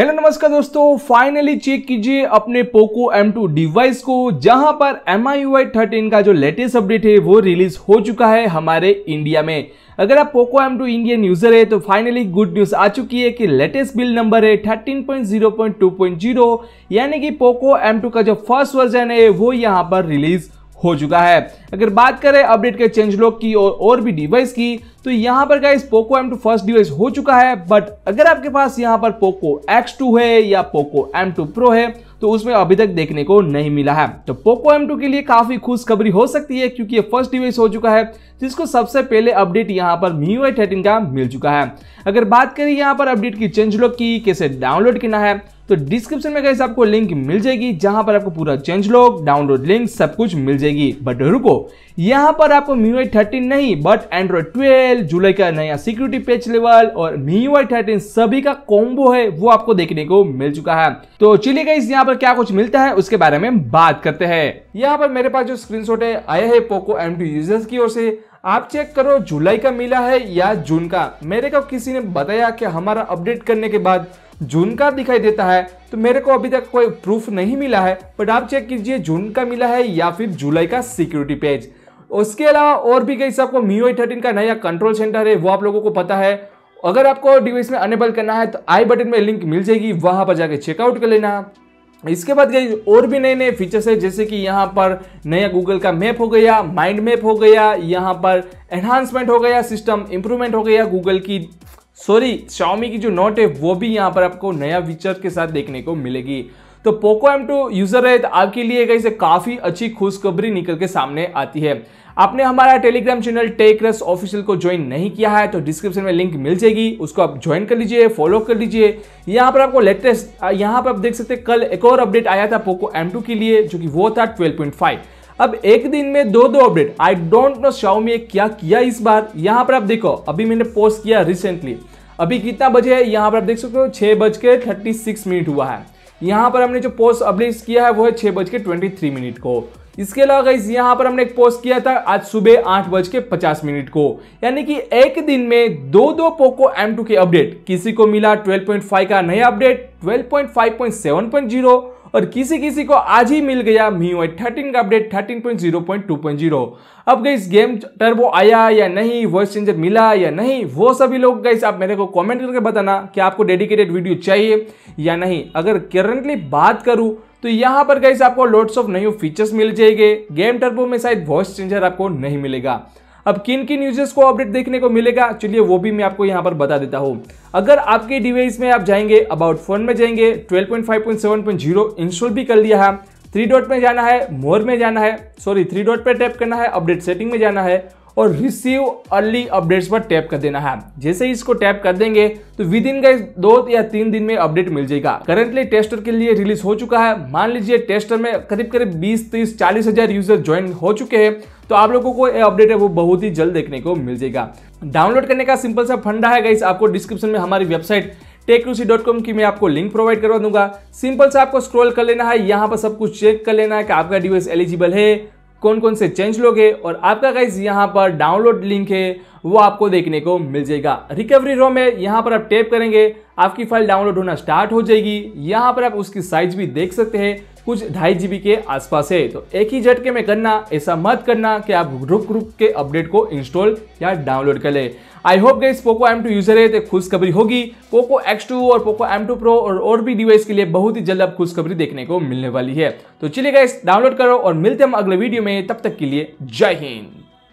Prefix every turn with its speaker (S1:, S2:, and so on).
S1: hello नमस्कार दोस्तों finally check कीजिए अपने पोको M2 डिवाइस को जहां पर एम आई थर्टीन का जो लेटेस्ट अपडेट है वो रिलीज हो चुका है हमारे इंडिया में अगर आप पोको M2 इंडियन यूजर है तो फाइनली गुड न्यूज आ चुकी है कि लेटेस्ट बिल नंबर है 13.0.2.0 यानी कि पोको M2 का जो फर्स्ट वर्जन है वो यहाँ पर रिलीज हो चुका है अगर बात करें अपडेट के चेंज लॉक की और, और भी डिवाइस की तो यहाँ पर guys Poco M two first device हो चुका है बट अगर आपके पास यहाँ पर पोको एक्स टू है या पोको एम टू प्रो है तो उसमें अभी तक देखने को नहीं मिला है तो पोको एम टू के लिए काफी खुशखबरी हो सकती है क्योंकि ये फर्स्ट डिवाइस हो चुका है जिसको सबसे पहले अपडेट यहाँ पर MIUI 13 का मिल चुका है अगर बात करें यहाँ पर अपडेट की चेंज लॉक की कैसे डाउनलोड करना है तो डिस्क्रिप्शन में गाइस आपको लिंक मिल जाएगी जहां पर आपको पूरा चेंज लॉग डाउनलोड लिंक सब कुछ मिल जाएगी बट रुको यहां पर आपको MIUI 13 नहीं बट एंड्रॉइड 12 जुलाई का नया सिक्योरिटी पेच लेवल और MIUI 13 सभी का कॉम्बो है वो आपको देखने को मिल चुका है तो चलिए गाइस यहां पर क्या कुछ मिलता है उसके बारे में बात करते हैं यहाँ पर मेरे पास जो स्क्रीनशॉट है आया है पोको एम यूजर्स की ओर से आप चेक करो जुलाई का मिला है या जून का मेरे को किसी ने बताया कि हमारा अपडेट करने के बाद जून का दिखाई देता है तो मेरे को अभी तक कोई प्रूफ नहीं मिला है बट आप चेक कीजिए जून का मिला है या फिर जुलाई का सिक्योरिटी पेज उसके अलावा और भी कई सबको मीओ थर्टीन का नया कंट्रोल सेंटर है वो आप लोगों को पता है अगर आपको डिवाइस में अनेबल करना है तो आई बटन में लिंक मिल जाएगी वहां पर जाके चेकआउट कर लेना इसके बाद गई और भी नए नए फीचर्स है जैसे कि यहाँ पर नया गूगल का मैप हो गया माइंड मैप हो गया यहाँ पर एनहांसमेंट हो गया सिस्टम इंप्रूवमेंट हो गया गूगल की सॉरी शाओमी की जो नोट है वो भी यहाँ पर आपको नया फीचर के साथ देखने को मिलेगी तो पोको एम टू यूजर है तो आपके लिए कहीं से काफी अच्छी खुशखबरी निकल के सामने आती है आपने हमारा टेलीग्राम चैनल टेक रस ऑफिशियल को ज्वाइन नहीं किया है तो डिस्क्रिप्शन में लिंक मिल जाएगी उसको आप ज्वाइन कर लीजिए फॉलो कर लीजिए यहाँ पर आपको लेटेस्ट यहाँ पर आप देख सकते हैं कल एक और अपडेट आया था पोको एम टू के लिए जो कि वो था ट्वेल्व पॉइंट फाइव अब एक दिन में दो दो update I don't know Xiaomi क्या किया इस बार यहाँ पर आप देखो अभी मैंने पोस्ट किया रिसेंटली अभी कितना बजे है यहाँ पर आप देख सकते हो छः बज के थर्टी सिक्स मिनट हुआ है यहाँ पर हमने जो पोस्ट अपडेट किया है वो है छः बज के ट्वेंटी थ्री मिनट को इसके अलावा इस यहाँ पर हमने एक पोस्ट किया था आज सुबह आठ बज के पचास मिनट को यानी कि एक दिन में दो दो पोको M2 के अपडेट किसी को मिला 12.5 का नया अपडेट 12.5.7.0 और किसी किसी को आज ही मिल गया वाई थर्टीन का update thirteen point point point zero two zero अब गई गेम टर्बो आया या नहीं वॉइस चेंजर मिला या नहीं वो सभी लोग गई आप मेरे को कमेंट करके बताना कि आपको डेडिकेटेड वीडियो चाहिए या नहीं अगर करंटली बात करूँ तो यहाँ पर गई आपको लोड्स ऑफ नई फीचर्स मिल जाएंगे गेम टर्बो में शायद वॉइस चेंजर आपको नहीं मिलेगा अब किन किन यूजर्स को अपडेट देखने को मिलेगा चलिए वो भी मैं आपको यहाँ पर बता देता हूँ अगर आपके डिवाइस में आप जाएंगे अबाउट फोन में जाएंगे 12.5.7.0 इंस्टॉल भी कर लिया है थ्री डॉट में जाना है मोर में जाना है सॉरी थ्री डॉट पर टैप करना है अपडेट सेटिंग में जाना है और रिसीव अर्ली अपडेट्स पर टैप कर देना है जैसे ही इसको टैप कर देंगे तो विद इन का दो या तीन दिन में अपडेट मिल जाएगा करंटली टेस्टर के लिए रिलीज हो चुका है मान लीजिए टेस्टर में करीब करीब बीस तीस चालीस हजार यूजर ज्वाइन हो चुके हैं तो आप लोगों को ये अपडेट है वो बहुत ही जल्द देखने को मिल जाएगा डाउनलोड करने का सिंपल सा फंडा है गाइस आपको डिस्क्रिप्शन में हमारी वेबसाइट टेक्रूसी की मैं आपको लिंक प्रोवाइड करवा दूंगा सिंपल से आपको स्क्रॉल कर लेना है यहाँ पर सब कुछ चेक कर लेना है कि आपका डिवाइस एलिजिबल है कौन कौन से चेंज लोगे और आपका गाइज यहाँ पर डाउनलोड लिंक है वो आपको देखने को मिल जाएगा रिकवरी रोम है यहाँ पर आप टैप करेंगे आपकी फाइल डाउनलोड होना स्टार्ट हो जाएगी यहाँ पर आप उसकी साइज भी देख सकते हैं कुछ ढाई जीबी के आसपास है तो एक ही झटके में करना ऐसा मत करना कि आप रुक रुक के अपडेट को इंस्टॉल या डाउनलोड कर ले आई होप गई पोको एम टू यूजर है तो खुशखबरी होगी पोको एक्स टू और पोको एम टू प्रो और और भी डिवाइस के लिए बहुत ही जल्द अब खुशखबरी देखने को मिलने वाली है तो चलिए गाइस डाउनलोड करो और मिलते हम अगले वीडियो में तब तक के लिए जय हिंद